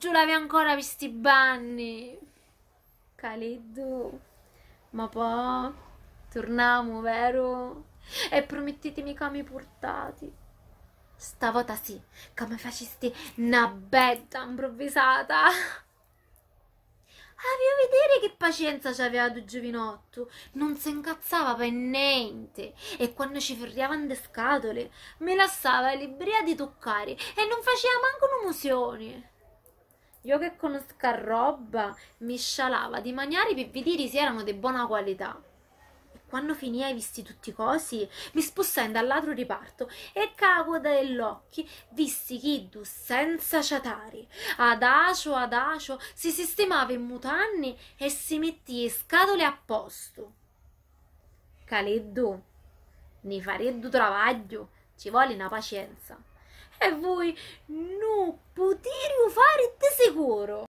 giù l'avevi ancora visti banni. Caliddo. Ma poi torniamo, vero? E promettetemi che mi portati. Stavolta sì, come mi facesti una bella improvvisata. Avevo vedere che pazienza c'aveva tu giovinotto, non si incazzava per niente e quando ci ferriavano le scatole mi lasciava librea di toccare e non faceva manco un'emozione. Io che con sta roba mi scialava di mangiare per vedere si erano di buona qualità. E quando finì ai visti tutti cosi, mi spostai dall'altro riparto e cago dell'occhi, visti Kiddu senza ciatari. Adacio adacio si sistemava in mutanni e si mettì scatole a posto. Caleddu, ne fareddu travaglio, ci vuole una pazienza. E voi nu, puti sicuro